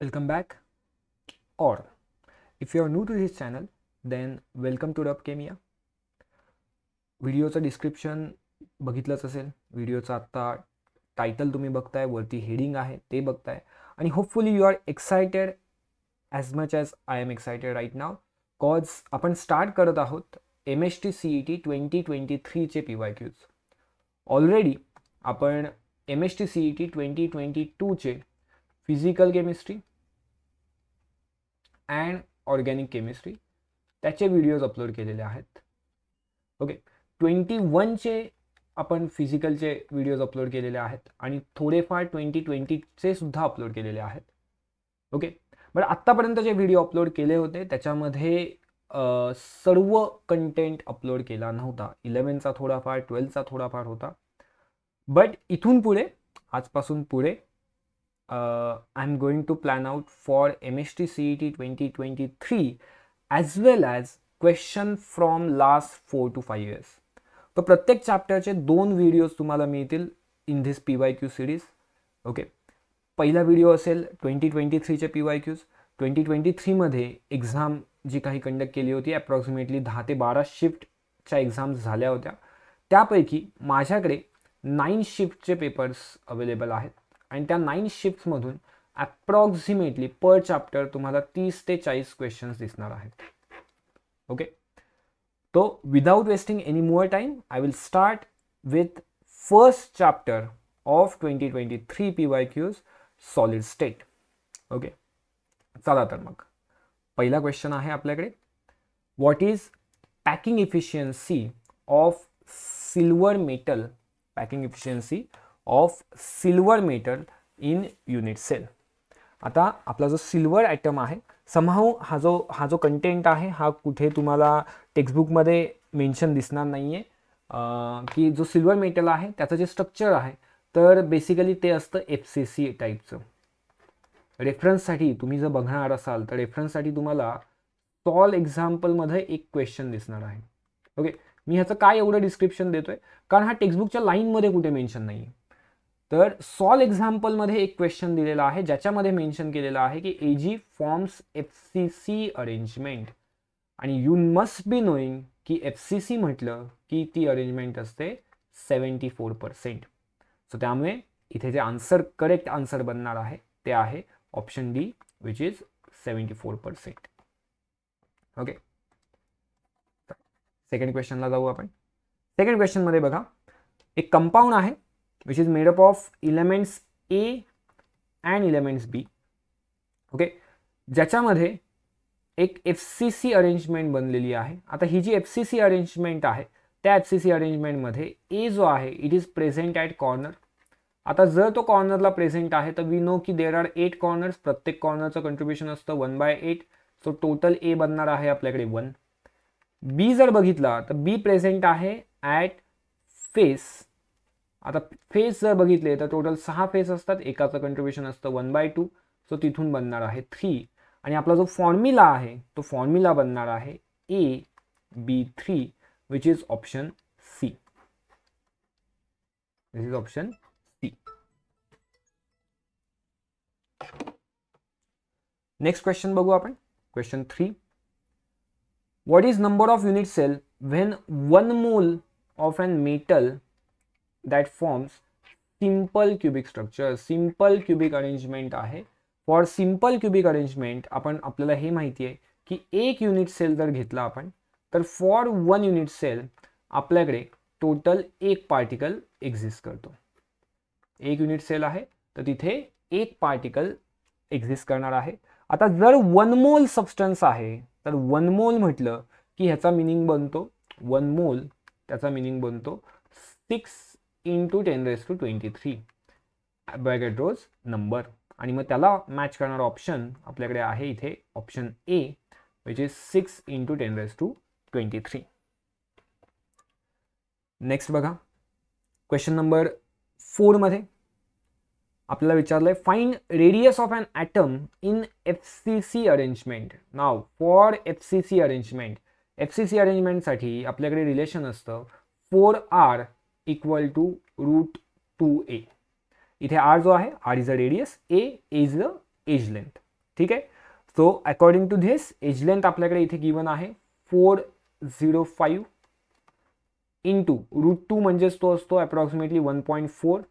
Welcome back or if you are new to this channel then welcome to Dubcamia. व्हिडिओचं description बघितलंच असेल व्हिडिओचं आत्ता title तुम्ही बघताय वरती हेडिंग आहे ते बघताय आणि hopefully you are excited as much as I am excited right now cause आपण स्टार्ट करत आहोत M S T E T twenty twenty थ्रीचे पी वाय क्यूज ऑलरेडी आपण M S T E T twenty twenty टूचे physical chemistry and organic chemistry त्याचे videos upload केलेले आहेत okay twenty वनचे आपण फिजिकलचे व्हिडिओज अपलोड केलेले आहेत आणि थोडेफार ट्वेंटी ट्वेंटीचे सुद्धा अपलोड केलेले आहेत ओके बट आत्तापर्यंत जे व्हिडिओ अपलोड केले होते त्याच्यामध्ये सर्व कंटेंट अपलोड केला नव्हता इलेवनचा थोडाफार ट्वेल्थचा थोडाफार होता बट इथून पुढे आजपासून पुढे uh, I'm going to plan out for MHT CET 2023 as well as question from last four to five years तर प्रत्येक चॅप्टरचे दोन व्हिडिओज तुम्हाला मिळतील in this P Y Q series okay पहिला व्हिडिओ असेल ट्वेंटी ट्वेंटी थ्रीचे P Y Qs twenty twenty थ्रीमध्ये एक्झाम जी काही कंडक्ट केली होती अप्रॉक्सिमेटली दहा ते बारा शिफ्टच्या एक्झाम्स झाल्या होत्या त्यापैकी माझ्याकडे नाईन शिफ्टचे पेपर्स अवेलेबल आहेत आणि त्या नाईन शिफ्टमधून अप्रॉक्सिमेटली पर चॅप्टर तुम्हाला तीस ते चाळीस क्वेश्चन्स दिसणार आहेत ओके तो without wasting any more time I will start with first chapter of twenty twenty three P Y Qs solid state okay चला तर मग पहिला क्वेश्चन आहे आपल्याकडे what is packing efficiency of silver metal packing efficiency of silver metal in unit cell आता आपला जो silver item आहे समाहू हा जो हा जो कंटेंट आहे हा कुठे तुम्हाला टेक्स्टबुकमध्ये मेन्शन दिसणार नाही आहे की जो सिल्वर मेटल आहे त्याचं जे स्ट्रक्चर आहे तर बेसिकली ते असतं एफ सी सी टाईपचं रेफरन्ससाठी तुम्ही जर बघणार असाल तर रेफरन्ससाठी तुम्हाला सॉल एक्झाम्पलमध्ये एक क्वेश्चन दिसणार आहे ओके मी ह्याचं काय एवढं डिस्क्रिप्शन देतो आहे कारण हा टेक्स्टबुकच्या लाईनमध्ये कुठे मेन्शन नाही आहे तर सॉल एक्झाम्पलमध्ये एक क्वेश्चन दिलेला आहे ज्याच्यामध्ये मेन्शन केलेला आहे की A G forms F C C arrangement आणि यू मस्ट बी नोईंग की एफ सी सी म्हटलं की ती अरेंजमेंट असते सेवन्टी फोर पर्सेंट सो त्यामुळे इथे जे आन्सर करेक्ट आन्सर बनणार आहे ते आहे option D which is seventy four percent okay second क्वेश्चनला जाऊ आपण सेकंड क्वेश्चनमध्ये बघा एक कंपाऊंड आहे which is made up of elements A and elements B okay ज्याच्यामध्ये एक एफ सी सी अरेंजमेंट बनलेली आहे आता ही जी एफ सी सी अरेंजमेंट आहे त्या एफ सी सी अरेंजमेंटमध्ये ए जो आहे it is present at corner आता जर तो कॉर्नरला प्रेझेंट आहे तर वी नो की देर आर एट कॉर्नर्स प्रत्येक कॉर्नरचं कंट्रीब्युशन असतं one by eight so total A बनणार आहे आपल्याकडे वन बी जर बघितला तर बी प्रेझेंट आहे ॲट फेस आता फेज जर बघितले तर टोटल सहा फेज असतात एकाचं कंट्रीब्युशन असतं वन बाय टू सो तिथून बनणार आहे थ्री आणि आपला जो फॉर्म्युला आहे तो फॉर्म्युला बनणार आहे A B three which is option C this is option C next question बघू आपण question three what is number of unit cell when one mole of an metal that forms simple cubic structure simple cubic arrangement आहे for simple cubic arrangement आपण आपल्याला हे माहिती आहे की एक युनिट सेल जर घेतला आपण तर फॉर वन युनिट सेल आपल्याकडे टोटल एक पार्टिकल एक्झिस्ट करतो एक युनिट सेल आहे तर तिथे एक पार्टिकल एक्झिस्ट करणार आहे आता जर वन मोल सबस्टन्स आहे तर वन मोल म्हटलं की ह्याचा मिनिंग बनतो वन मोल त्याचा मिनिंग बनतो six into ten raise to twenty three Avogadro's number आणि मग त्याला मॅच करणारा ऑप्शन आपल्याकडे आहे इथे option A which is six into ten raise to twenty three next बघा क्वेश्चन नंबर फोरमध्ये आपल्याला विचारलंय fine find radius of an atom in F C C arrangement now for F C C arrangement F C C अरेंजमेंटसाठी आपल्याकडे relation असतं four R equal to root two A इधे R जो है R is a radius A is the edge length ठीक है so according to this edge length क्या इधे गिवन है four zero five into root two म्हणजेच तो approximately approximately one point four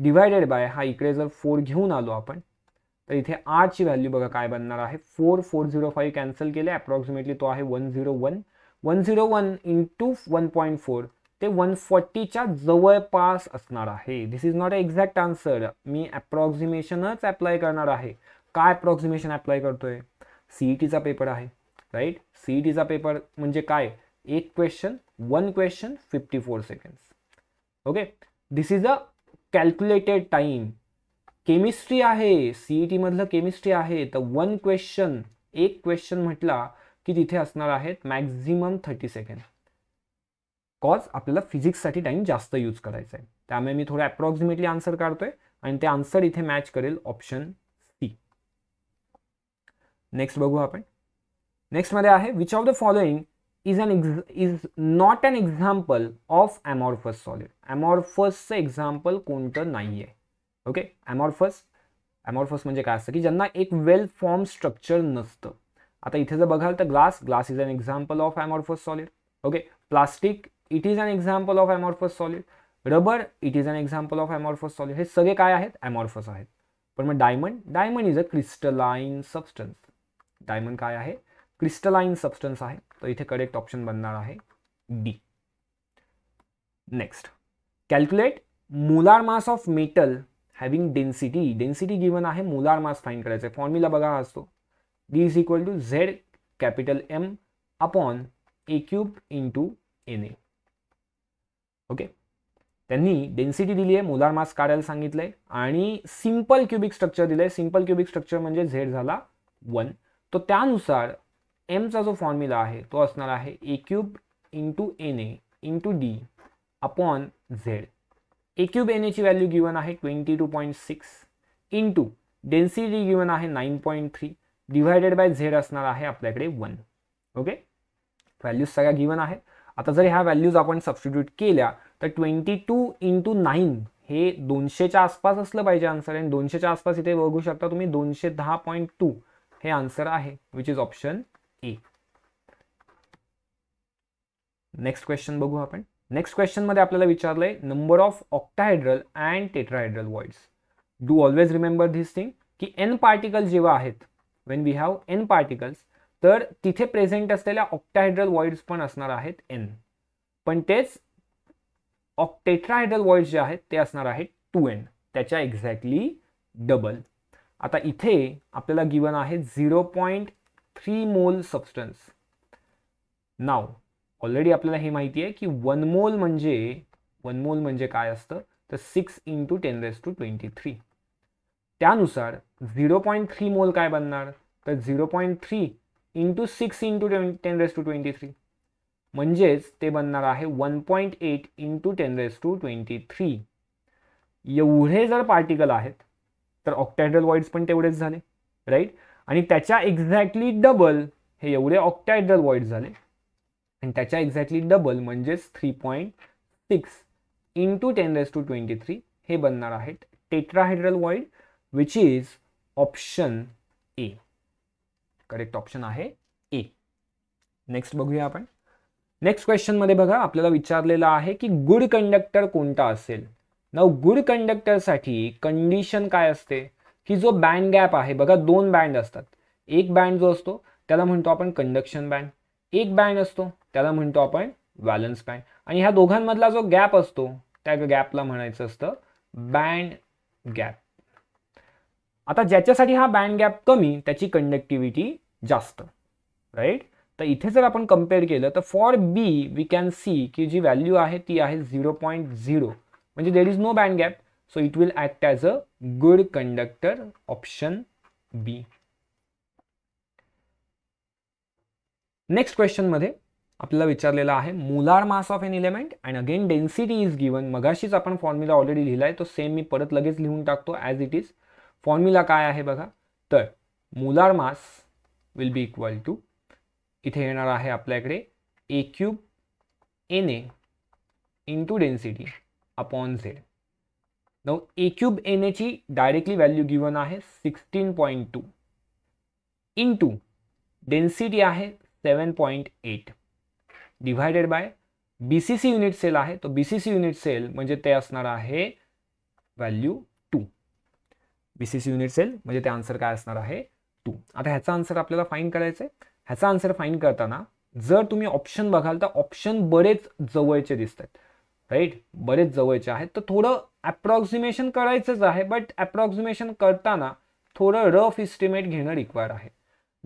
divided by हा इक जर फोर घेन आलो तो इधे आर ची वैल्यू बै काय बनना है four four zero five cancel के लिए अप्रॉक्सिमेटली तो है one zero one one zero one into one point four ते वन फोर्टीच्या जवळपास असणार आहे this is not a exact answer मी अप्रॉक्झिमेशनच अप्लाय करणार आहे काय अप्रॉक्झिमेशन अप्लाय करतोय सीईटीचा e पेपर आहे राईट सीईटीचा पेपर म्हणजे काय एक question one question fifty four second okay this is a calculated time chemistry आहे सीईटी e मधलं केमिस्ट्री आहे तर वन क्वेश्चन एक क्वेश्चन म्हटला की तिथे असणार आहेत मॅक्झिमम थर्टी सेकंड कॉज आपल्याला फिजिक्ससाठी टाईम जास्त यूज करायचा आहे त्यामुळे मी थोडं अप्रॉक्सिमेटली आन्सर काढतोय आणि ते आन्सर इथे मॅच करेल ऑप्शन सी नेक्स्ट बघू आपण नेक्स्टमध्ये आहे which of the following is an ex is not an example of amorphous solid ॲमॉर्फसचं एक्झाम्पल कोणतं नाही आहे ओके ॲमॉर्फस ॲमॉर्फस म्हणजे काय असतं की ज्यांना एक वेल फॉर्म स्ट्रक्चर नसतं आता इथे जर बघाल तर glass glass is an example of amorphous solid okay plastic it is an example of amorphous solid rubber it is an example of amorphous solid हे सगळे काय आहेत अमॉर्फस आहेत पण मग diamond diamond is a crystalline substance diamond काय आहे crystalline substance आहे तर इथे करेक्ट ऑप्शन बनणार आहे D next calculate molar mass of metal having density density given आहे मुलार मास फाईन करायचं आहे फॉर्म्युला बघा हा असतो D is equal to Z capital M upon A cube to N A okay त्यांनी डेन्सिटी दिली आहे मोलार मास काढायला सांगितलं आहे आणि सिंपल क्युबिक स्ट्रक्चर दिलं आहे सिम्पल क्युबिक स्ट्रक्चर म्हणजे झेड झाला वन तो त्यानुसार एमचा जो फॉर्म्युला आहे तो असणार आहे ए cube into N A into D upon Z A cube N एची व्हॅल्यू गिवन आहे twenty two point six into density given आहे nine point three divided by Z असणार आहे आपल्याकडे वन ओके व्हॅल्यूज सगळ्या गिवन आहेत आता जर ह्या व्हॅल्यूज आपण सब्स्टिट्यूट केल्या तर ट्वेंटी टू इंटू नाईन हे दोनशेच्या आसपास असलं पाहिजे आन्सर आणि दोनशेच्या आसपास इथे बघू शकता तुम्ही दोनशे दहा पॉईंट टू हे आन्सर आहे which is option A next question बघू आपण नेक्स्ट क्वेश्चन मध्ये आपल्याला विचारलंय number of octahedral and tetrahedral voids do always remember this thing की एन पार्टिकल जेव्हा आहेत when we have N particles तर तिथे प्रेझेंट असलेल्या ऑक्टाहायड्रल वॉइड्स पण असणार आहेत एन पण तेच ऑक्टेट्राहायड्रल वॉइड्स जे आहेत ते असणार आहेत टू एन त्याच्या एक्झॅक्टली डबल आता इथे आपल्याला गिवन आहे zero point three mole substance now already आपल्याला हे माहिती आहे की वन मोल म्हणजे वन मोल म्हणजे काय असतं तर six into ten raise to twenty three त्यानुसार झिरो पॉईंट थ्री मोल काय बनणार तर zero point three into six into ten ten raise to twenty three म्हणजेच ते बनणार आहे one point eight into ten raise to twenty three एवढे जर पार्टिकल आहेत तर ऑक्टायड्रल वॉइड्स पण तेवढेच झाले राईट आणि त्याच्या एक्झॅक्टली डबल हे एवढे ऑक्टायड्रल वॉइड झाले आणि त्याच्या एक्झॅक्टली डबल म्हणजेच three point six into ten raise to twenty three हे बनणार आहेत tetrahedral void which is option A correct option आहे ए नेक्स्ट बघूया आपण नेक्स्ट क्वेश्चन मध्ये बघा आपल्याला विचारलेलं आहे की गुड कंडक्टर कोणता असेल ना गुड कंडक्टरसाठी कंडिशन काय असते की जो बँड गॅप आहे बघा दोन बँड असतात एक बँड जो असतो त्याला म्हणतो आपण कंडक्शन बँड एक बँड असतो त्याला म्हणतो आपण व्हॅलन्स बँड आणि ह्या दोघांमधला जो गॅप असतो त्या गॅपला म्हणायचं असतं बँड गॅप आता ज्याच्यासाठी हा बँड गॅप कमी त्याची कंडक्टिव्हिटी जास्त राईट तर इथे जर आपण कम्पेअर केलं तर for B we can see की जी व्हॅल्यू आहे ती आहे झिरो पॉईंट झिरो म्हणजे there is no band gap so it will act as a good conductor option B next क्वेश्चनमध्ये आपल्याला विचारलेला आहे molar mass of an element and again density is given मगाशीच आपण फॉर्म्युला ऑलरेडी लिहिला आहे तो सेम मी परत लगेच लिहून टाकतो ॲज इट इज फॉर्म्युला काय आहे बघा तर molar mass will be equal to इधे है अपने कें A cube N A into density upon Z now A cube N ची डायरेक्टली वैल्यू गिवन है sixteen point two into density है seven point eight divided by B C C unit cell है तो B C C unit cell म्हणजे ते value two B C C unit cell म्हणजे ते answer काय to आता ह्याचा आन्सर आपल्याला फाईन करायचं आहे ह्याचा आन्सर फाईन करताना जर तुम्ही ऑप्शन बघाल तर ऑप्शन बरेच जवळचे दिसत आहेत राईट बरेच जवळचे आहेत तर थोडं अप्रॉक्सिमेशन करायचंच आहे बट अप्रॉक्सिमेशन करताना थोडं रफ इस्टिमेट घेणं रिक्वायर आहे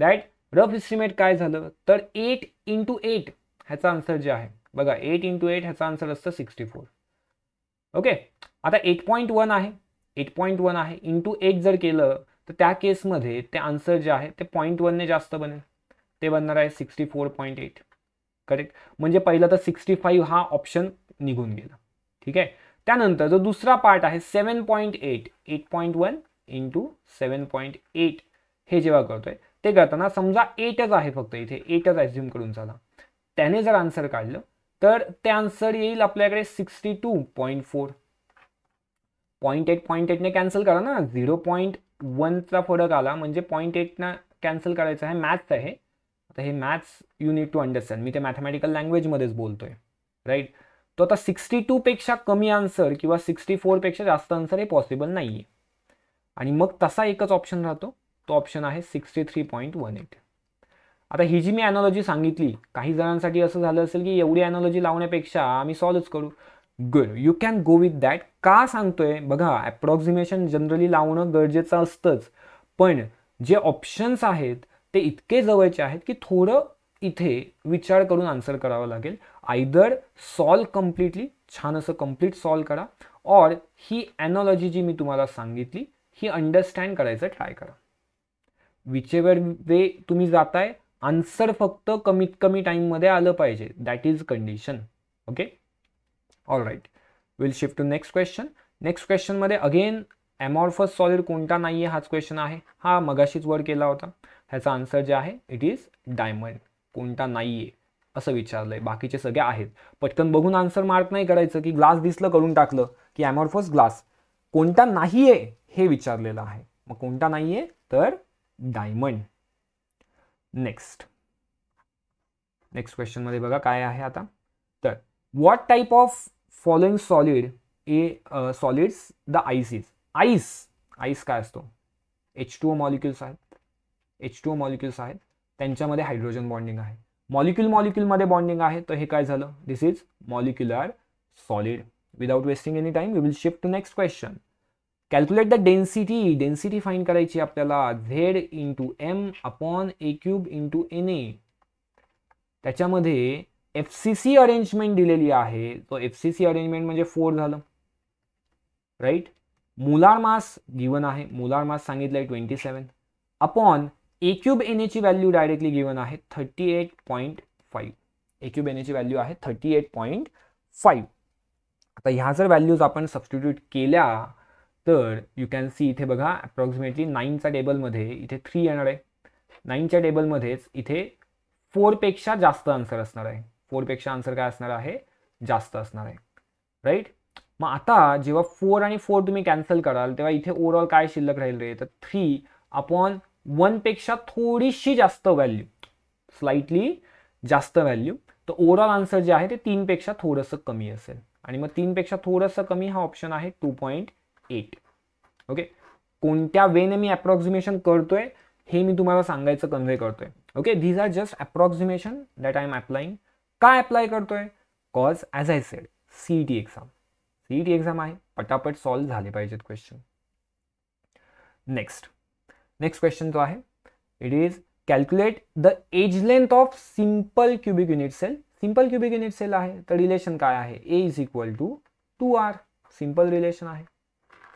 दॅट रफ इस्टिमेट काय झालं तर एट इंटू एट ह्याचा आन्सर जे आहे बघा एट इंटू एट ह्याचा आन्सर असतं सिक्स्टी फोर ओके आता एट पॉईंट वन आहे एट पॉईंट वन आहे इंटू एट जर केलं तर त्या केसमध्ये ते आन्सर जे आहे ते पॉईंट वनने जास्त बनेल ते बनणार आहे sixty four point eight correct म्हणजे पहिला तर सिक्स्टी फाईव्ह हा ऑप्शन निघून गेला ठीक आहे त्यानंतर जो दुसरा पार्ट आहे seven point eight eight point one into seven point eight हे जेव्हा करतोय ते करताना समजा एटच आहे फक्त इथे एटच ॲझ्युम करून झाला त्याने जर आन्सर काढलं तर ते आन्सर येईल आपल्याकडे sixty two point four point eight point एटने कॅन्सल करा ना झिरो पॉईंट वनचा फरक आला म्हणजे पॉईंट ना कॅन्सल करायचं आहे मॅथ्स आहे आता हे maths you need to understand मी ते मॅथमॅटिकल लँग्वेजमध्येच बोलतोय राईट तो आता सिक्स्टी पेक्षा कमी आन्सर किंवा सिक्स्टी फोरपेक्षा जास्त आन्सर हे पॉसिबल नाही आहे आणि मग तसा एकच ऑप्शन राहतो तो ऑप्शन आहे sixty three point one eight आता ही जी मी अॅनॉलॉजी सांगितली काही जणांसाठी असं झालं असेल की एवढी अॅनॉलॉजी लावण्यापेक्षा आम्ही सॉल्वच करू good you can go with that का सांगतोय बघा ॲप्रॉक्झिमेशन जनरली लावणं गरजेचं असतंच पण जे ऑप्शन्स आहेत ते इतके जवळचे आहेत की थोडं इथे विचार करून आन्सर करावा लागेल आयदर सॉल्व कम्प्लिटली छान असं कम्प्लीट सॉल्व करा और ही ॲनॉलॉजी जी मी तुम्हाला सांगितली ही अंडरस्टँड करायचं ट्राय करा विचेवर वे तुम्ही जाताय आन्सर फक्त कमीत कमी टाईममध्ये आलं पाहिजे that is condition okay all right will shift to next question next क्वेश्चनमध्ये अगेन ॲमॉर्फस सॉलिड कोणता नाही आहे हाच क्वेश्चन आहे हा मगाशीच वर केला होता ह्याचा आन्सर जे आहे इट इज डायमंड कोणता नाही असं विचारलं आहे बाकीचे सगळे आहेत पटकन बघून आन्सर मार्क नाही करायचं की ग्लास दिसलं करून टाकलं की ॲमॉर्फस ग्लास कोणता नाही हे विचारलेलं आहे मग कोणता नाही तर डायमंड नेक्स्ट नेक्स्ट क्वेश्चनमध्ये बघा काय आहे आता तर what type of following solid A solids the ice is ice ice काय असतो एच टू ओ मॉलिक्युल्स आहेत एच टू ओ मॉलिक्युल्स आहेत त्यांच्यामध्ये हायड्रोजन बॉन्डिंग आहे मॉलिक्युल मॉलिक्युलमध्ये बॉन्डिंग आहे तर हे काय झालं this is molecular solid without wasting any time we will shift to next question calculate the density density find करायची आपल्याला झेड इंटू एम अपॉन ए क्यूब इंटू एन ए त्याच्यामध्ये एफ सी सी अरेंजमेंट दिलेली आहे तो एफ सी सी अरेंजमेंट म्हणजे four झालं right molar mass given आहे molar mass सांगितलं आहे ट्वेंटी सेवन अपॉन ए क्यूब एन एची व्हॅल्यू डायरेक्टली गिवन आहे thirty eight point five A cube N एची व्हॅल्यू आहे थर्टी एट पॉईंट फाईव्ह आता ह्या जर व्हॅल्यूज आपण सब्स्टिट्यूट केल्या तर यू कॅन सी इथे बघा अप्रॉक्सिमेटली नाईनच्या टेबलमध्ये इथे थ्री येणार आहे नाईनच्या टेबलमध्येच इथे फोरपेक्षा जास्त आन्सर असणार आहे फोरपेक्षा आन्सर काय असणार आहे जास्त असणार आहे राईट मग आता जेव्हा फोर आणि फोर तुम्ही कॅन्सल कराल तेव्हा इथे ओव्हरऑल काय शिल्लक राहील रे तर थ्री अपॉन वनपेक्षा थोडीशी जास्त व्हॅल्यू स्लाइटली जास्त व्हॅल्यू तर ओव्हरऑल आन्सर जे आहे ते तीनपेक्षा थोडंसं कमी असेल आणि मग तीनपेक्षा थोडंसं कमी हा ऑप्शन आहे टू पॉईंट एट ओके कोणत्या वेने मी अप्रॉक्झिमेशन करतोय हे मी तुम्हाला सांगायचं कन्व्हे करतोय okay these are just approximation that I am applying का अप्लाई करते cause as I said C E T exam C T पटापट सॉल्व झाले पाहिजेत क्वेश्चन नेक्स्ट नेक्स्ट क्वेश्चन जो आहे it is calculate the edge length of simple cubic unit cell simple cubic unit cell आहे तर relation काय आहे a is equal to two r simple relation आहे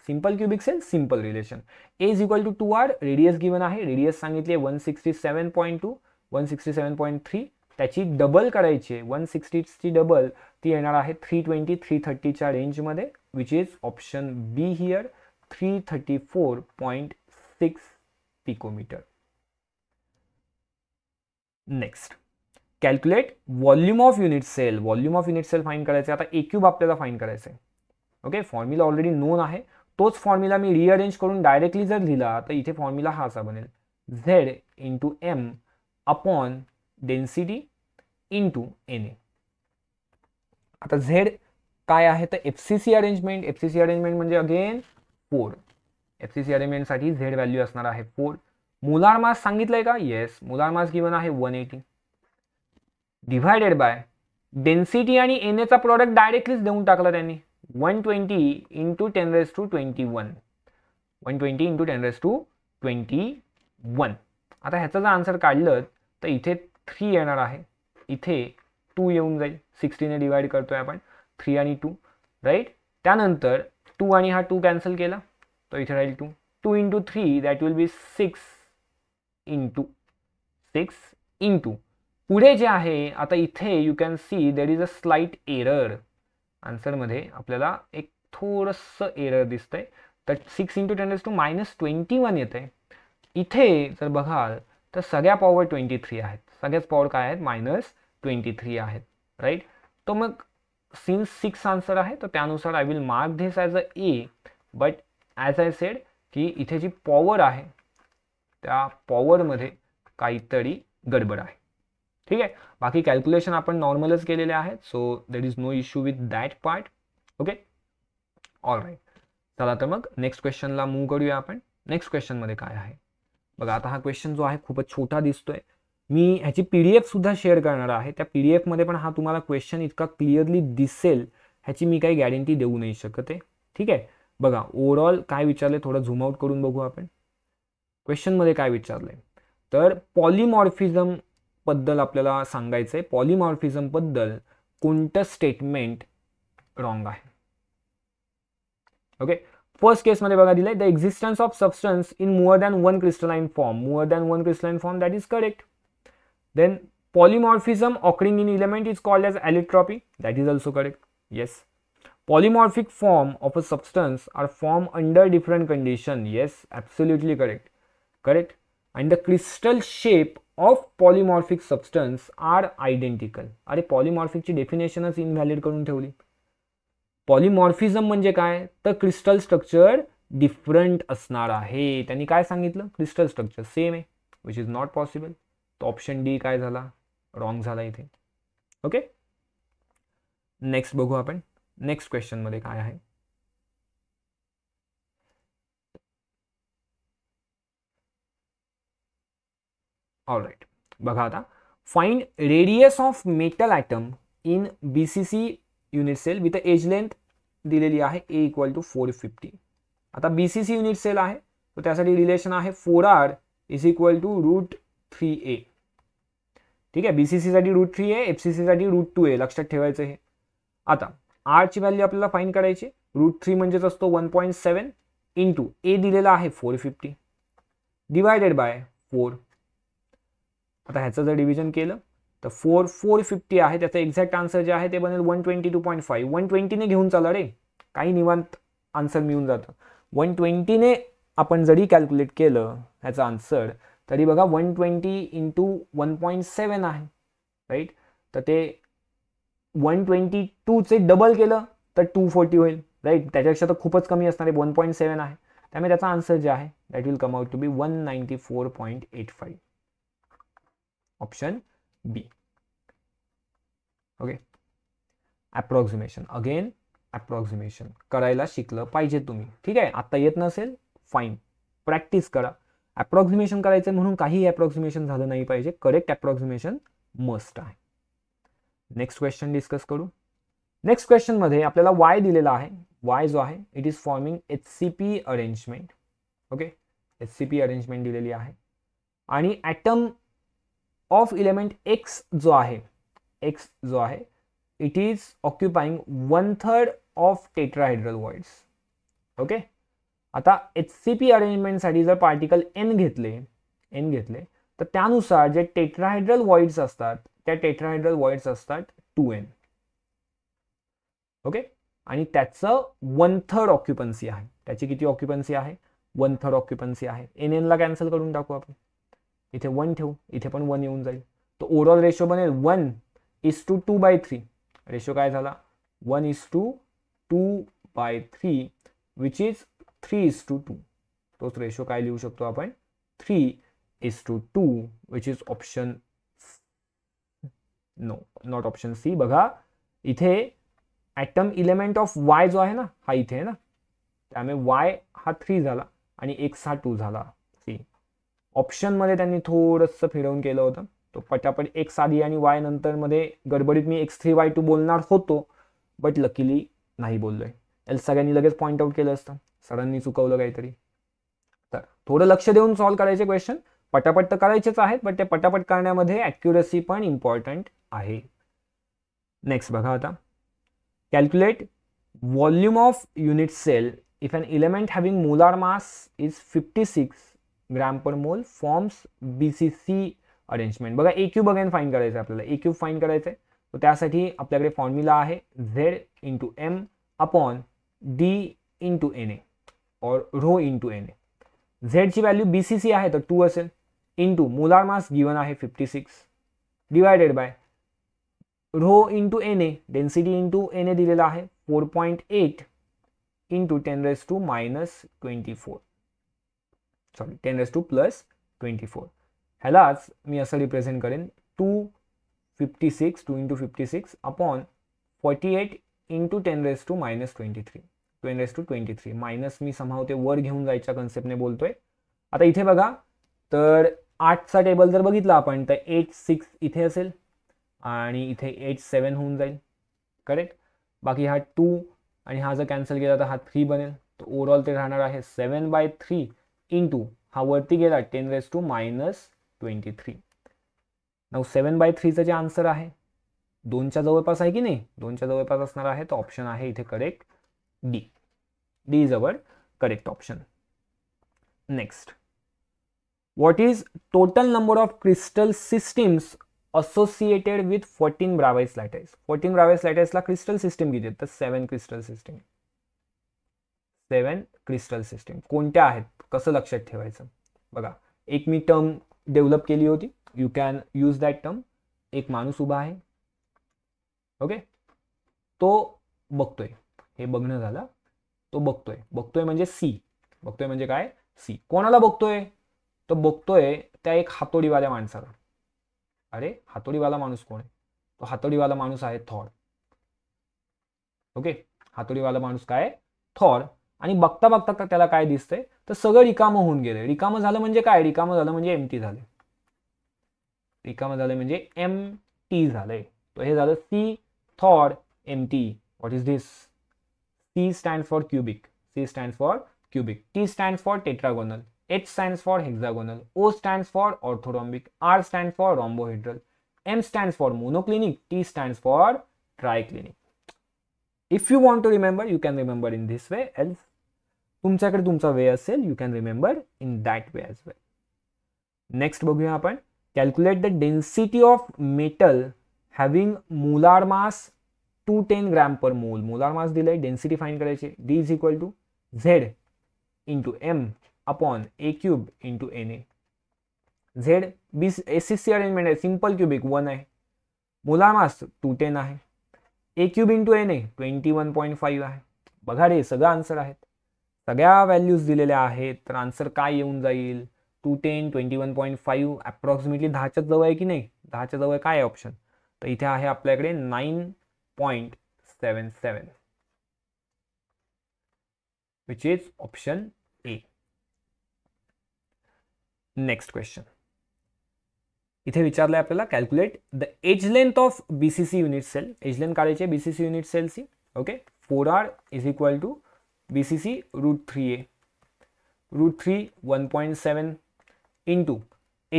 simple cubic cell simple relation A is equal to two r radius given आहे radius सांगितले one sixty seven point two one sixty seven point three त्याची double करायची आहे one सिक्स्टीची double ती येणार आहे three twenty three थर्टीच्या रेंजमध्ये which is option B here three thirty four point six picometre next calculate volume of unit cell volume of unit cell find करायचं आहे आता एक्यूब आपल्याला फाईन करायचं आहे ओके फॉर्म्युला ऑलरेडी नोन आहे तोच फॉर्म्युला मी रिअरेंज करून डायरेक्टली जर लिहिला तर इथे फॉर्म्युला हा असा बनेल Z into M upon density into N A आता झेड काय आहे तर F C C arrangement F C C arrangement म्हणजे again four F C C अरेंजमेंटसाठी झेड व्हॅल्यू असणार आहे फोर मुलार मास सांगितलंय का येस मुलार मास गिवन आहे one eighty divided by density आणि एन एचा प्रॉडक्ट डायरेक्टलीच देऊन टाकला त्यांनी one twenty into ten raise to twenty one one twenty into ten raise to twenty one आता ह्याचं जर आन्सर काढलं तर इथे थ्री येणार आहे इथे टू येऊन जाईल सिक्स्टीने डिवाइड आहे आपण थ्री आणि टू राईट त्यानंतर टू आणि हा टू कॅन्सल केला तर इथे राहील two two into three that will be six into six into पुढे जे आहे आता इथे you can see there is a slight error आन्सरमध्ये आपल्याला एक थोडंसं एरर आहे तर six into ten raise to minus twenty one येत आहे इथे जर बघाल तर सगळ्या पॉवर ट्वेंटी थ्री आहेत सगळ्याच पॉवर काय आहेत मायनस ट्वेंटी थ्री आहेत राईट तो मग सिन्स सिक्स आन्सर आहे तर त्यानुसार I will mark this as a A but as I said की इथे जी पॉवर आहे त्या पॉवरमध्ये काहीतरी गडबड आहे ठीक आहे बाकी कॅल्क्युलेशन आपण नॉर्मलच केलेले आहेत so there is no issue with that part okay all right चला तर मग नेक्स्ट क्वेश्चनला मूव करूया आपण नेक्स्ट क्वेश्चनमध्ये काय आहे बघा आता हा क्वेश्चन जो आहे खूपच छोटा दिसतोय मी ह्याची पी डी एफसुद्धा शेअर करणार आहे त्या पी डी एफमध्ये पण हा तुम्हाला क्वेश्चन इतका क्लिअरली दिसेल ह्याची मी काही गॅरंटी देऊ नाही शकत आहे ठीक आहे बघा ओवरऑल काय विचारले थोडं झूम आउट करून बघू आपण क्वेश्चनमध्ये काय विचारले तर पॉलिमॉर्फिझमबद्दल आपल्याला सांगायचं आहे पॉलिमॉर्फिझमबद्दल कोणतं स्टेटमेंट रॉंग आहे ओके फर्स्ट केसमध्ये बघा दिलं the existence of substance in more than one crystalline form more than one crystalline form that is correct Then polymorphism occurring in element is called as allotropy. That is also correct. Yes. Polymorphic form of a substance are formed under different condition. Yes, absolutely correct. Correct. And the crystal shape of polymorphic substance are identical. अरे polymorphic definition is invalid करून polymorphism म्हणजे काय the crystal structure different asnara आहे त्यांनी काय सांगितलं crystal structure same आहे which is not possible. तो ऑप्शन डी का रॉन्ग इधे ओके नेक्स्ट बढ़ू अपन नेक्स्ट क्वेश्चनमध्ये काय आहे ऑलराईट बघा आता find radius of metal atom in B C C unit cell with edge length दिल्ली है a equal to four fifty आता B C C unit cell है तो त्यासाठी रिलेशन आहे four R is equal to root three a ठीक आहे B C सीसाठी रूट थ्री आहे एफ सी सीसाठी रूट टू आहे लक्षात ठेवायचं हे आता आरची व्हॅल्यू आपल्याला फाईन करायची रूट थ्री म्हणजेच असतो one point seven into a दिलेला आहे four fifty divided by four आता ह्याचं जर डिव्हिजन केलं तर फोर फोर फिफ्टी आहे त्याचं एक्झॅक्ट आन्सर जे आहे ते बनेल one twenty two point five one ट्वेंटीने घेऊन चाला रे काही निवांत आन्सर मिळून जातं वन ट्वेंटीने आपण जरी कॅल्क्युलेट केलं ह्याचं आन्सर तरी बघा one twenty into one point seven आहे राईट तर ते वन ट्वेंटी टूचे डबल केलं तर टू फोर्टी होईल राईट त्याच्यापेक्षा तर खूपच कमी असणार आहे वन पॉईंट सेवन आहे त्यामुळे त्याचा आन्सर जे आहे that will come out to be one ninety four eight five option B okay approximation again approximation करायला शिकलं पाहिजे तुम्ही ठीक आहे आता येत नसेल फाईन प्रॅक्टिस करा ॲप्रॉक्झिमेशन करायचं आहे म्हणून काही अप्रॉक्सिमेशन झालं नाही पाहिजे करेक्ट ॲप्रॉक्सिमेशन मस्ट आहे नेक्स्ट क्वेश्चन डिस्कस करू नेक्स्ट क्वेश्चनमध्ये आपल्याला वाय दिलेला आहे वाय जो आहे it is forming H C P arrangement okay H C P arrangement दिलेली आहे आणि ॲटम ऑफ इलेमेंट एक्स जो आहे एक्स जो आहे it is occupying one third of tetrahedral voids okay आता एच सी पी अरेंजमेंटसाठी जर पार्टिकल एन घेतले एन घेतले तर त्यानुसार जे टेट्राहायड्रल वॉइड्स असतात त्या टेट्राहायड्रल वॉइड्स असतात टू एन ओके आणि त्याचं वन थर्ड ऑक्युपन्सी आहे त्याची किती ऑक्युपन्सी आहे वन थर्ड ऑक्युपन्सी आहे एन एनला कॅन्सल करून टाकू आपण इथे वन ठेवू इथे पण वन येऊन जाईल तर ओव्हरऑल रेशो बनेल one is to two by three ratio काय झाला one is to two by three which is three is to two तोच रेशो काय लिहू शकतो आपण three is to two which is option no not option C बघा इथे item element of Y जो आहे ना हा इथे आहे ना त्यामुळे वाय हा थ्री झाला आणि एक्स हा टू झाला सी ऑप्शनमध्ये त्यांनी थोडंसं फिरवून केलं होतं तो पटापट एक्स आधी आणि वाय नंतरमध्ये गडबडीत मी एक्स थ्री वाय टू बोलणार होतो बट लकीली नाही बोललोय त्याला सगळ्यांनी लगेच पॉइंट आउट केलं असतं सरांनी चुकवलं काहीतरी तर थोडं लक्ष देऊन सॉल्व्ह करायचे क्वेश्चन पटापट तर करायचेच आहेत बट ते पटापट करण्यामध्ये ॲक्युरसी पण इम्पॉर्टंट आहे नेक्स्ट बघा आता calculate volume of unit cell if an element having molar mass is fifty six gram per mole forms B C C arrangement बघा ए क्यूब अगेन फाईन करायचं आहे आपल्याला ए क्यूब फाईन करायचं आहे तर त्यासाठी आपल्याकडे फॉर्म्युला आहे Z into M upon D into N A और rho into N A ची वैल्यू बी सी सी है तो टू असेल इंटू मोलार मास गिवन है fifty six divided by rho into N A density into N A दिलेला है four point eight into ten raise to minus twenty four sorry ten raise to plus twenty four हेला represent करेन two fifty six two into fifty six upon forty eight into ten raise to minus twenty three ten raise to twenty three minus मी समाव ते वर घेऊन जायच्या कन्सेप्टने बोलतोय आता इथे बघा तर आठचा टेबल जर बघितला आपण तर एट सिक्स इथे असेल आणि इथे एट सेवन होऊन जाईल करेक्ट बाकी हा टू आणि हा जर कॅन्सल केला तर हा थ्री बनेल तर ओव्हरऑल ते राहणार आहे seven by three into हा वरती गेला ten raise to minus twenty three नऊ सेवन बाय थ्रीचं जे आन्सर आहे दोनच्या जवळपास आहे की नाही दोनच्या जवळपास असणार आहे तर ऑप्शन आहे इथे correct D. D is our correct option. Next, what is total number of crystal systems associated with 14 Bravais lattice? 14 Bravais lattice la crystal system किती तर 7 crystal system. 7 crystal system. कोणत्या आहेत कसं लक्षात ठेवायचं बघा एक मी टर्म डेव्हलप केली होती you can use that term, एक माणूस उभा आहे ओके तो बघतोय हे बघणं झालं तो बघतोय बघतोय म्हणजे सी बघतोय म्हणजे काय सी कोणाला बघतोय तो बघतोय त्या एक हातोडीवाल्या माणसाला अरे हातोडीवाला माणूस कोण आहे तो हातोडीवाला माणूस आहे थॉर ओके हातोडीवाला माणूस काय थॉर आणि बघता बघता त्याला काय दिसतंय तर सगळं रिकामं होऊन गेले रिकामं झालं म्हणजे काय रिकामं झालं म्हणजे एम झाले रिकामं झालं म्हणजे एम टी झालंय तर हे झालं सी थॉर M T what is this C stands for cubic. C stands for cubic. T stands for tetragonal. H stands for hexagonal. O stands for orthorhombic. R stands for rhombohedral. M stands for monoclinic. T stands for triclinic. If you want to remember, you can remember in this way. Else, you can remember in that way as well. Next, way as well next बघूया आपण calculate the density of metal two ten gram per mole molar mass दिलाय density find करायचे D is equal to Z into M upon A cube into N A Z B S C C arrangement आहे simple cubic one आहे molar mass two ten आहे ए cube into N A twenty one point five आहे बघा रे सगळं answer आहेत सगळ्या values दिलेल्या आहेत तर आन्सर काय येऊन जाईल two ten twenty one point five approximately दहाच्या जवळ आहे की नाही दहाच्या जवळ काय ऑप्शन तर इथे आहे आपल्याकडे nine point seven seven which is option A. Next question. इथे विचारलंय आपल्याला calculate the edge length of C unit cell edge length काढायची बीसीसी युनिट सेलची okay four R is equal to BCC root three a root three one point seven in into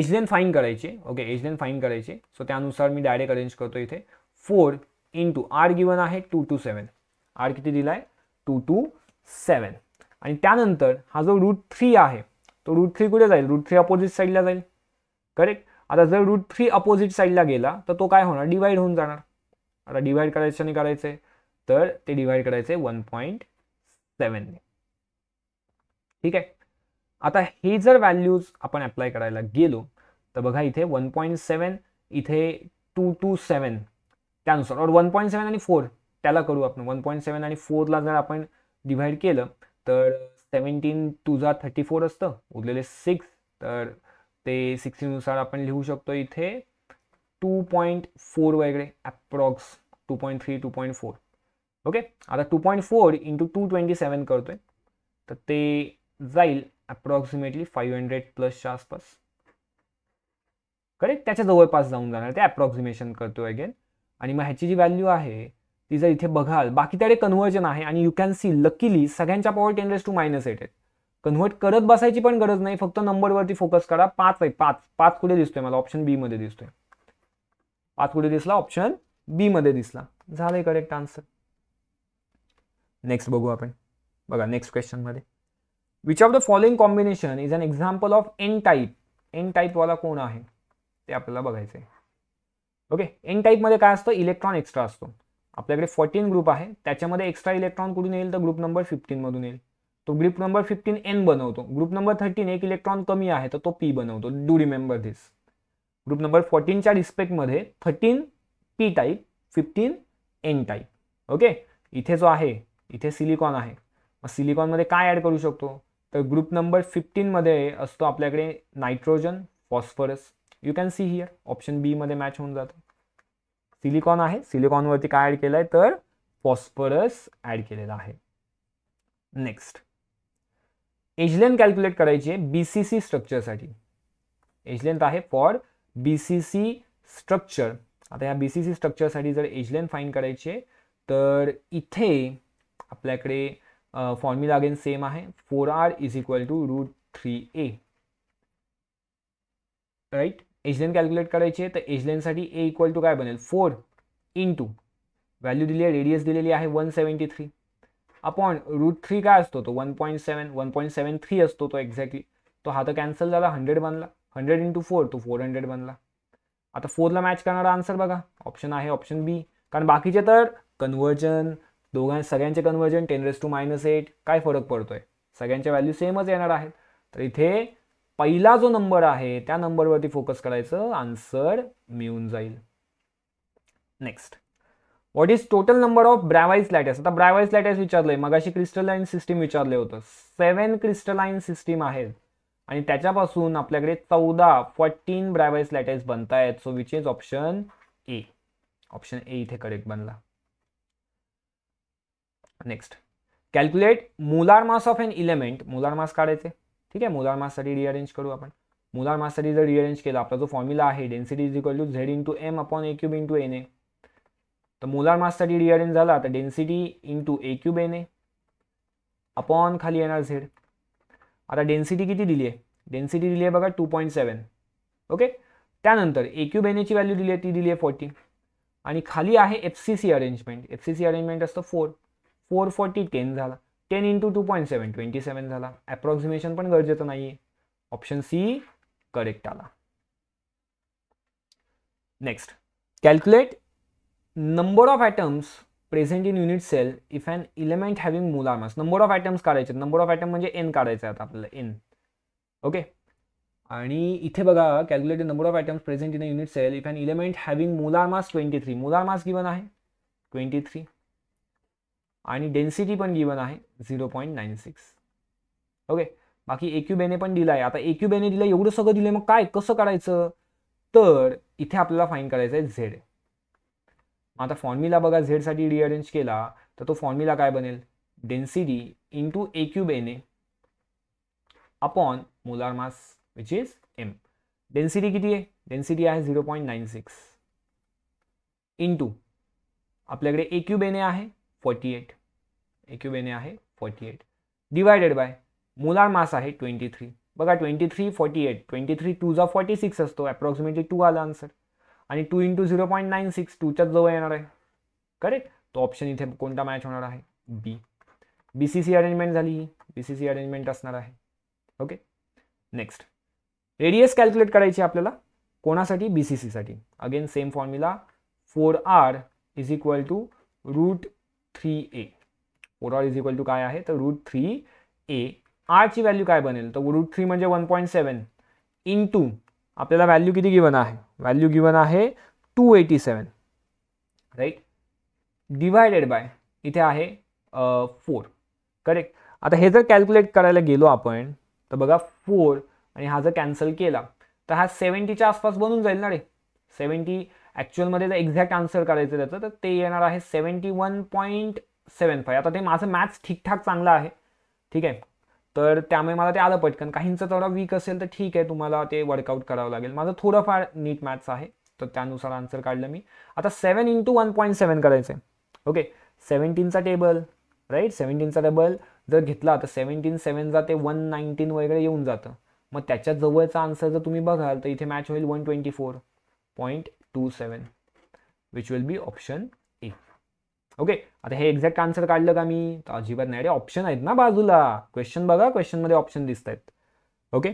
edge length find करायचे okay edge length find करायचे so त्यानुसार मी direct arrange करतो इथे four into r given आहे to two seven r किती दिला आहे टू टू सेवन आणि त्यानंतर हा जो रूट थ्री आहे तो रूट थ्री कुठे जाईल रूट थ्री अपोजिट साईडला जाईल करेक्ट आता जर रूट थ्री अपोजिट साईडला गेला तर तो काय होणार डिवाईड होऊन जाणार आता डिवाईड करायचं नाही करायचं तर ते डिवाईड करायचे वन पॉईंट सेवनने ठीक आहे आता हे जर व्हॅल्यूज आपण अप्लाय करायला गेलो तर बघा इथे वन पॉईंट सेवन इथे टू टू सेवन त्यानुसार और वन पॉईंट सेवन आणि फोर त्याला करू आपण वन पॉईंट सेवन आणि फोरला जर आपण डिव्हाइड केलं तर सेवन्टीन टू थर्टी फोर असतं उरलेले सिक्स तर ते सिक्स्टीनुसार आपण लिहू शकतो इथे टू पॉईंट फोर वगैरे approx two point three two point four okay आता two point four into two twenty seven करतो आहे तर ते जाईल अप्रॉक्सिमेटली फाईव्ह हंड्रेड प्लसच्या आसपास करेक्ट त्याच्या जवळपास जाऊन जाणार ते अप्रॉक्सिमेशन करतो अगेन आणि मग ह्याची जी व्हॅल्यू आहे ती जर इथे बघाल बाकी त्याकडे कन्व्हर्जन आहे आणि यू कॅन सी लकीली सगळ्यांच्या power ten raise to minus eight आहेत कन्व्हर्ट करत बसायची पण गरज नाही फक्त नंबरवरती फोकस करा पाच आहे पाच पाच कुठे दिसतोय मला ऑप्शन बी मध्ये दिसतोय पाच कुठे दिसला ऑप्शन बी मध्ये दिसला झालंय करेक्ट आन्सर नेक्स्ट बघू आपण बघा नेक्स्ट क्वेश्चनमध्ये which of the following combination is an example of N type N टाईपवाला कोण आहे ते आपल्याला बघायचं आहे ओके एन टाईपमध्ये काय असतं इलेक्ट्रॉन एक्स्ट्रा असतो आपल्याकडे फोर्टीन ग्रुप आहे त्याच्यामध्ये एक्स्ट्रा इलेक्ट्रॉन कुठून येईल तर ग्रुप नंबर फिफ्टीनमधून येईल तो ग्रुप नंबर फिफ्टीन एन बनवतो ग्रुप नंबर थर्टीन एक इलेक्ट्रॉन कमी आहे तर तो पी बनवतो do remember this group number फोर्टीनच्या रिस्पेक्टमध्ये thirteen P type fifteen N type okay इथे जो आहे इथे सिलिकॉन आहे मग सिलिकॉनमध्ये काय ॲड करू शकतो तर ग्रुप नंबर फिफ्टीनमध्ये असतो आपल्याकडे nitrogen phosphorus you can see here option बीमध्ये मॅच होऊन जातं सिलिकॉन आहे सिलिकॉनवरती काय ॲड केलं आहे तर फॉस्फरस ॲड केलेला आहे नेक्स्ट एजलेन कॅल्क्युलेट करायची आहे बी सी सी स्ट्रक्चरसाठी एजलेन आहे for B C C structure आता या बीसीसी सी सी स्ट्रक्चरसाठी जर एजलेन फाईन करायचे तर इथे आपल्याकडे फॉर्म्युला अगेन सेम आहे four R is equal to root three a right edge length calculate करायची आहे तर एज ए इक्वल टू काय बनेल फोर इन टू व्हॅल्यू दिली आहे रेडियस दिलेली आहे one seventy three upon root three काय असतो तो one point seven one point seven three असतो तो एक्झॅक्टली तो हा तर कॅन्सल झाला हंड्रेड बनला हंड्रेड इंटू फोर तो फोर हंड्रेड बनला आता फोरला मॅच करणारा आन्सर बघा ऑप्शन आहे ऑप्शन बी कारण बाकीचे तर कन्व्हर्जन दोघां सगळ्यांचे conversion ten raise to minus eight काय फरक पडतोय सगळ्यांच्या व्हॅल्यू सेमच येणार आहेत तर इथे पहिला जो नंबर आहे त्या नंबरवरती फोकस करायचं आन्सर मिळून जाईल next what is total number of Bravais lattice आता ब्रॅवाईज मग विचारलंय मगाशी क्रिस्टलाइन सिस्टीम विचारले होतं सेवन क्रिस्टलाइन सिस्टीम आहेत आणि त्याच्यापासून आपल्याकडे चौदा फोर्टीन ब्रॅवाईज लॅटर्स बनतायत so which is option A option A इथे करेक्ट बनला next calculate molar mass of an element molar mass काढायचे ठीक आहे मोलार माससाठी रिअरेंज करू आपण मोलार माससाठी जर रिअरेंज केला आपला जो फॉर्म्युला आहे density is equal to Z into M upon A cube into N A तर मोलार माससाठी रिअरेंज झाला आता density into a cube N A upon खाली येणार झेड आता डेन्सिटी किती दिली आहे डेन्सिटी दिली आहे बघा टू पॉईंट सेवन ओके त्यानंतर ए क्यूब एन एची व्हॅल्यू दिली आहे ती दिली आहे फोर्टी आणि खाली आहे F C C arrangement F C C arrangement असतं फोर फोर फोर्टी टेन झाला ten into two point seven twenty seven झाला ॲप्रॉक्सिमेशन पण गरजेचं नाही ऑप्शन सी करेक्ट आला next calculate number of atoms present in unit cell if an element having mass number of atoms काढायचे number of atom म्हणजे N काढायचं आहे आता आपल्याला एन ओके आणि इथे बघा calculate number of atoms present in a unit cell if an element having molar mass twenty three molar mass given आहे ट्वेंटी थ्री आणि डेन्सिटी पण गिवन आहे zero point nine six okay बाकी बेने पण दिला आहे आता बेने दिलं एवढं सगळं दिलं मग काय कसं करायचं तर इथे आपल्याला फाईन करायचं आहे झेड आता फॉर्म्युला बघा झेडसाठी रिअरेंज केला तर तो फॉर्म्युला काय बनेल डेन्सिटी इंटू बेने upon molar mass which is M density किती आहे डेन्सिटी आहे zero point nine six two आपल्याकडे बेने आहे फोर्टी एट एक्युबेने आहे forty eight divided by molar mass आहे ट्वेंटी थ्री बघा twenty three forty eight twenty three टूचा फोर्टी सिक्स असतो अप्रॉक्सिमेटली टू आला आन्सर आणि two into zero point nine six टूच्याच जवळ येणार आहे करेक्ट तो ऑप्शन इथे कोणता मॅच होणार आहे B B C C arrangement झाली बी सी सी अरेंजमेंट असणार आहे ओके नेक्स्ट रेडियस कॅल्क्युलेट करायची आपल्याला कोणासाठी बी सी सीसाठी again same formula four R is equal to root three A overall is equal to काय आहे तर रूट थ्री ए आरची व्हॅल्यू काय बनेल तर रूट थ्री म्हणजे one point seven in two आपल्याला व्हॅल्यू किती गिवन आहे व्हॅल्यू गिवन आहे two eighty seven right divided by इथे आहे फोर करेक्ट आता हे जर कॅल्क्युलेट करायला गेलो आपण तर बघा फोर आणि हा जर कॅन्सल केला तर हा सेवन्टीच्या आसपास बनून जाईल ना रे सेवन्टी ॲक्च्युअलमध्ये जर एक्झॅक्ट आन्सर करायचं त्याचं तर ते येणार आहे seventy one point seven five आता ते माझं मॅथ्स ठीकठाक चांगलं आहे ठीक आहे तर त्यामुळे मला ते आलं पटकन काहींचं थोडा वीक असेल तर ठीक आहे तुम्हाला ते वर्कआउट करावं लागेल माझं थोडंफार नीट मॅथ्स आहे तर त्यानुसार आन्सर काढलं मी आता seven into one point seven करायचं आहे ओके सेवन्टीनचा टेबल राईट सेवन्टीनचा टेबल जर घेतला तर सेवन्टीन सेवनचा ते वन नाईन्टीन वगैरे येऊन जातं मग त्याच्या जवळचा आन्सर जर तुम्ही बघाल तर इथे मॅच होईल one twenty four point 27 which will be option A okay आता हे एक्झॅक्ट आन्सर काढलं का मी तर अजिबात नाही अरे ऑप्शन आहेत ना बाजूला क्वेश्चन बघा क्वेश्चनमध्ये ऑप्शन दिसत आहेत okay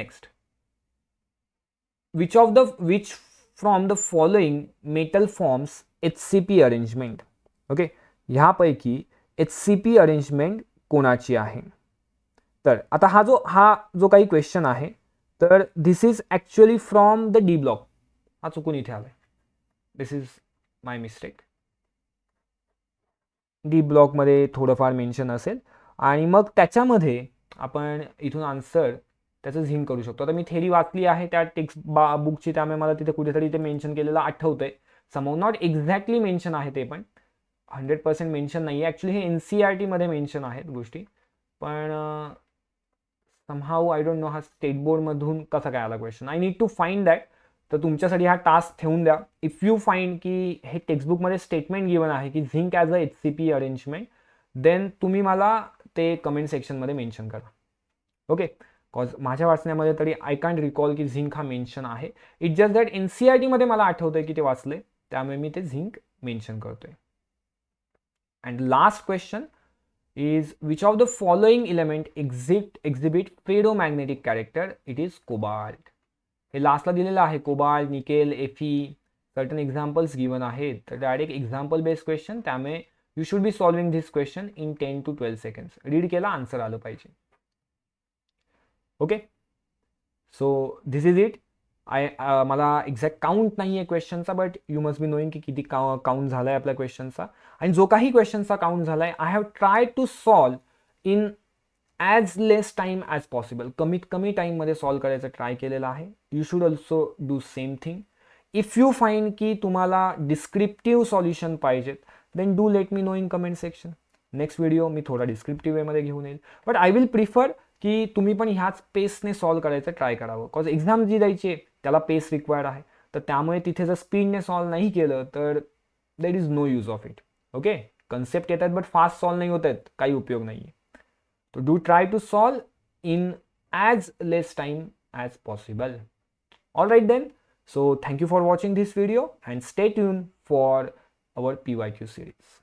next which of the which from the following metal forms H C P arrangement okay ह्यापैकी एच सी पी अरेंजमेंट कोणाची आहे तर आता हा जो हा जो काही क्वेश्चन आहे तर this is actually from the D block हा चुकून इथे आला आहे this is my mistake D ब्लॉकमध्ये थोडंफार मेन्शन असेल आणि मग त्याच्यामध्ये आपण इथून आन्सर त्याचं झिंक करू शकतो आता मी थेरी वाचली आहे त्या टेक्स्ट बा बुकची त्यामुळे मला तिथे कुठेतरी ते मेन्शन केलेलं आठवतं आहे समोर नॉट एक्झॅक्टली मेन्शन आहे ते पण हंड्रेड पर्सेंट मेन्शन नाही आहे ॲक्च्युली हे एन सी आर टीमध्ये मेन्शन आहेत गोष्टी पण समहाऊ आय डोंट नो हा स्टेट बोर्डमधून कसा काय आला question I need to find that तर तुमच्यासाठी हा टास्क ठेवून द्या इफ यू फाईंड की हे टेक्स्टबुकमध्ये स्टेटमेंट गिवन आहे की zinc as a H C P arrangement then तुम्ही मला ते कमेंट सेक्शनमध्ये मेन्शन करा ओके कॉज माझ्या वाचण्यामध्ये तरी आय कॅन्ट रिकॉल की झिंक हा मेन्शन आहे it just that N C I टीमध्ये मला आठवतं आहे की ते वाचले त्यामुळे मी ते झिंक मेन्शन करतो आहे and last question is which of the following element exit exhibit magnetic character it is cobalt हे लास्टला दिलेलं आहे कोबाल्ट निकेल एफी सर्टन एक्झाम्पल्स गिवन आहेत तर डायरेक्ट एक्झाम्पल बेस्ड क्वेश्चन त्यामुळे you should be solving this question in ten to twelve seconds read केला answer आलं पाहिजे okay so this is it I मला एक्झॅक्ट काउंट नाही आहे क्वेश्चनचा but you must be knowing की किती काउंट झाला आहे आपल्या क्वेश्चनचा आणि जो काही क्वेश्चनचा काउंट झाला आहे I have try to solve in as less time as possible कमीत कमी टाईममध्ये सॉल्व करायचं ट्राय केलेला आहे you should also do same thing if you fine की तुम्हाला डिस्क्रिप्टिव्ह सॉल्युशन पाहिजेत then do let me know in comment section next video मी थोडा डिस्क्रिप्टिव्ह वेमध्ये घेऊन येईल बट आय विल प्रिफर की तुम्ही पण ह्याच पेसने सॉल्व करायचं ट्राय करावं बिकॉज एक्झाम जी द्यायची आहे त्याला पेस रिक्वायर्ड आहे तर त्यामुळे तिथे जर स्पीडने सॉल्व नाही केलं तर there is no use of it okay concept येतात बट फास्ट सॉल्व नाही होत आहेत काही उपयोग नाही आहे तो do try to solve in as less time as possible all right then so thank you for watching this video and stay tuned for our pyq series